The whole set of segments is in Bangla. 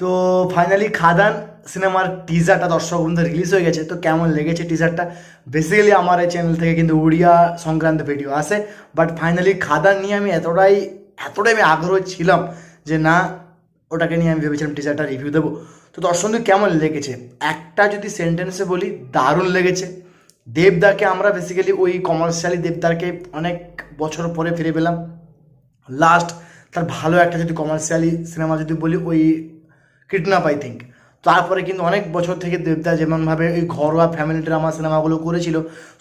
তো ফাইনালি খাদান সিনেমার টিজারটা দর্শক বন্ধু রিলিজ হয়ে গেছে তো কেমন লেগেছে টিজারটা বেসিক্যালি আমার এই চ্যানেল থেকে কিন্তু উড়িয়া সংক্রান্ত ভিডিও আসে বাট ফাইনালি খাদান নিয়ে আমি এতটাই এতটাই আমি আগ্রহ ছিলাম যে না ওটাকে নিয়ে আমি ভেবেছিলাম টিজারটা রিভিউ দেবো তো দর্শক কেমন লেগেছে একটা যদি সেন্টেন্সে বলি দারুণ লেগেছে দেবদাকে আমরা বেসিক্যালি ওই কমার্শিয়ালি দেবদারকে অনেক বছর পরে ফিরে পেলাম লাস্ট তার ভালো একটা যদি কমার্শিয়ালি সিনেমা যদি বলি ওই কিডন্যাপ আই থিঙ্ক তারপরে কিন্তু অনেক বছর থেকে দেবদা যেমনভাবে ওই ঘরোয়া ফ্যামিলি ড্রামা সিনেমাগুলো করেছিল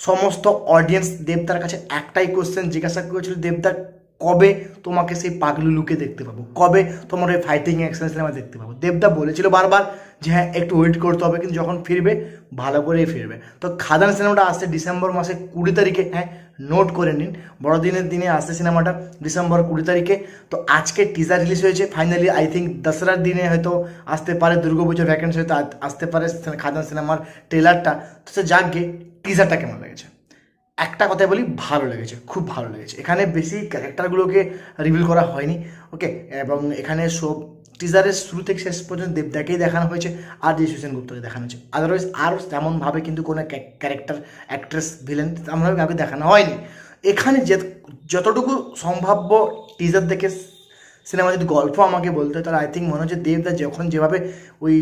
সমস্ত অডিয়েন্স দেবদার কাছে একটাই কোশ্চেন জিজ্ঞাসা করেছিল দেবদার কবে তোমাকে সেই পাগলু লুকে দেখতে পাবো কবে তোমার ওই ফাইটিং অ্যাকশন সিনেমা দেখতে পাবো দেবদা বলেছিল বারবার যে হ্যাঁ একটু ওয়েট করতে হবে কিন্তু যখন ফিরবে ভালো করেই ফিরবে তো খাদান সিনেমাটা আসছে ডিসেম্বর মাসে কুড়ি তারিখে হ্যাঁ নোট করে নিন বড়দিনের দিনে আসছে সিনেমাটা ডিসেম্বর কুড়ি তারিখে তো আজকে টিজার রিলিজ হয়েছে ফাইনালি আই থিঙ্ক দশরার দিনে হয়তো আসতে পারে দুর্গাপুজোর ভ্যাকেন্সি হয়তো আসতে পারে খাদান সিনেমার ট্রেলারটা তো সে যাক গে টিজারটা কেমন লেগেছে একটা কথাই বলি ভালো লেগেছে খুব ভালো লেগেছে এখানে বেশি ক্যারেক্টারগুলোকে রিভিল করা হয়নি ওকে এবং এখানে সব টিজারের শুরু থেকে শেষ পর্যন্ত দেবদাকেই দেখানো হয়েছে আর যে সুসেন গুপ্তকে দেখানো হয়েছে আদারওয়াইজ আরও তেমনভাবে কিন্তু কোনো ক্যারেক্টার অ্যাক্ট্রেস ভিলেন তেমনভাবে কাউকে দেখানো হয়নি এখানে যে যতটুকু সম্ভাব্য টিজার দেখে সিনেমা যদি গল্প আমাকে বলতে হয় তাহলে আই থিঙ্ক মনে হচ্ছে দেবদা যখন যেভাবে ওই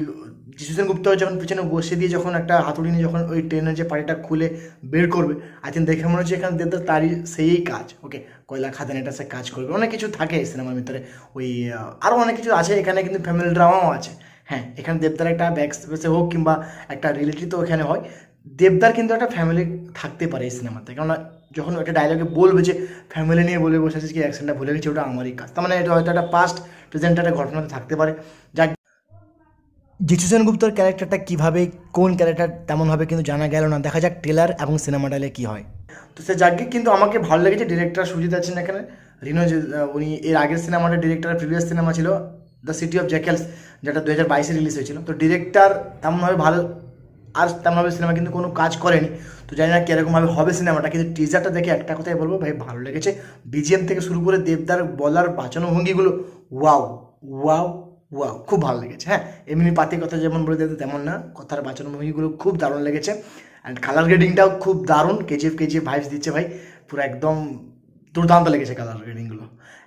যিশুসেন গুপ্ত যখন পিছনে বসে দিয়ে যখন একটা হাতুড়ি নিয়ে যখন ওই ট্রেনের যে পাড়িটা খুলে বের করবে আই থিঙ্ক দেখে মনে হচ্ছে এখানে দেবদা তারই সেই কাজ ওকে কয়লা এটা সে কাজ করবে অনেক কিছু থাকে এই সিনেমার ভিতরে ওই আরও অনেক কিছু আছে এখানে কিন্তু ফ্যামিলি ড্রামাও আছে হ্যাঁ এখানে দেবদার একটা ব্যাক স্পেসে হোক কিংবা একটা রিলেটিভ তো এখানে হয় দেবদার কিন্তু একটা ফ্যামিলি থাকতে পারে এই সিনেমাতে কেননা যখন একটা ডায়লগে বলবে যে ফ্যামিলি নিয়ে বলে বসে আছিস কি অ্যাকশনটা ভুলে গেছি ওটা আমারই কাজ তার মানে এটা হয়তো একটা পাস্ট প্রেজেন্ট একটা ঘটনাতে থাকতে পারে যার জিতু সেনগুপ্তর ক্যারেক্টারটা কীভাবে কোন ক্যারেক্টার তেমনভাবে কিন্তু জানা গেল না দেখা যাক ট্রেলার এবং সিনেমাটালে কী হয় তো সে যাকে কিন্তু আমাকে ভালো লেগেছে ডিরেক্টর সুজিত আছেন এখানে রিনো উনি এর আগের সিনেমাটা ডিরেক্টর প্রিভিয়াস সিনেমা ছিল দ্য সিটি অফ জ্যাকেলস যেটা দু হাজার বাইশে রিলিজ হয়েছিল তো ডিরেক্টর তেমনভাবে ভালো আর তেমনভাবে সিনেমা কিন্তু কোনো কাজ করেনি তো জানি না কীরকমভাবে হবে সিনেমাটা কিন্তু টিজারটা দেখে একটা কথাই বলবো ভাই ভালো লেগেছে বিজিএম থেকে শুরু করে দেবদার বলার বাঁচানো ভঙ্গিগুলো ওয়াও ওয়াও ওয়াও খুব ভালো লেগেছে হ্যাঁ এমনি পাতির কথা যেমন বলে দেবে তেমন না কথার বাঁচানো ভঙ্গিগুলো খুব দারুণ লেগেছে অ্যান্ড কালার গ্রেডিংটাও খুব দারুণ কেজিএফ কেজিএফ ভাইস দিচ্ছে ভাই পুরো একদম দুর্দান্ত লেগেছে কালার গ্রেডিং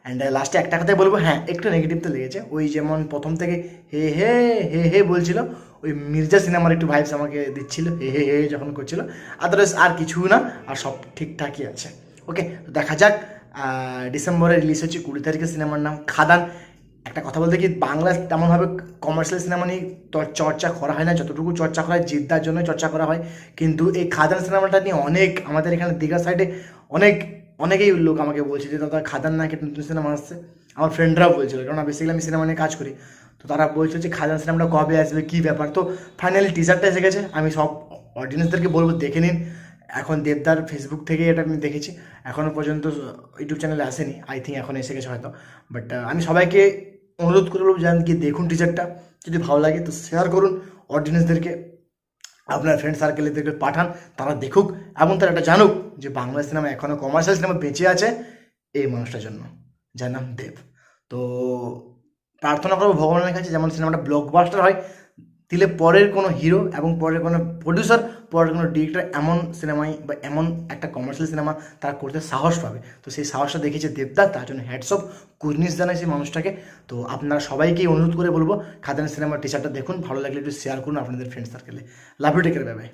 অ্যান্ড লাস্টে একটা কথাই বলবো হ্যাঁ একটু নেগেটিভ তো লেগেছে ওই যেমন প্রথম থেকে হে হে হে হে বলছিল ওই মির্জা সিনেমার একটু ভাইবস আমাকে দিচ্ছিল হে হে হে যখন করছিল আদারওয়াইজ আর কিছু না আর সব ঠিকঠাকই আছে ওকে দেখা যাক ডিসেম্বরে রিলিজ হচ্ছে কুড়ি তারিখের সিনেমার নাম খাদান একটা কথা বলতে কি বাংলা তেমনভাবে কমার্শিয়াল সিনেমা নিয়ে চর্চা করা হয় না যতটুকু চর্চা করা হয় জিদ্দার জন্য চর্চা করা হয় কিন্তু এই খাদান সিনেমাটা নিয়ে অনেক আমাদের এখানে দীঘা সাইডে অনেক অনেকেই লোক আমাকে বলছে যে দাদা না কেটে নতুন সিনেমা আসছে আমার ফ্রেন্ডরাও বলছিল কেননা বেসিক্যালি আমি সিনেমা নিয়ে কাজ করি তো তারা বলছিল যে খাদান সিনেমাটা কবে আসবে কী ব্যাপার তো ফাইনালি টিজারটা এসে গেছে আমি সব অডিয়েন্সদেরকে বলবো দেখে নিন এখন দেবদার ফেসবুক থেকে এটা আমি দেখেছি এখনও পর্যন্ত ইউটিউব চ্যানেলে আসেনি আই থিঙ্ক এখন এসে গেছে হয়তো বাট আমি সবাইকে অনুরোধ করে বলবো যান কি দেখুন টিচারটা যদি ভালো লাগে তো শেয়ার করুন অডিয়েন্সদেরকে আপনার ফ্রেন্ড সার্কেলেদেরকে পাঠান তারা দেখুক এবং তারা এটা জানুক যে বাংলা সিনেমা এখনও কমার্শিয়াল সিনেমা বেঁচে আছে এই মানুষটার জন্য যার নাম দেব তো প্রার্থনা করবো ভগবানের কাছে যেমন সিনেমাটা ব্লকবাস্টার হয় দিলে পরের কোনো হিরো এবং পরের কোনো প্রডিউসার পরের কোনো ডিরেক্টর এমন সিনেমায় বা এমন একটা কমার্শিয়াল সিনেমা তারা করতে সাহস পাবে তো সেই সাহসটা দেখেছে দেবদা তার জন্য হ্যাটসঅপ কুর্নিশ জানায় সেই মানুষটাকে তো আপনারা সবাইকেই অনুরোধ করে বলবো খাদান সিনেমার টিচারটা দেখুন ভালো লাগলে একটু শেয়ার করুন আপনাদের ফ্রেন্ড সার্কেলে লাভ ইউ টেকের বাই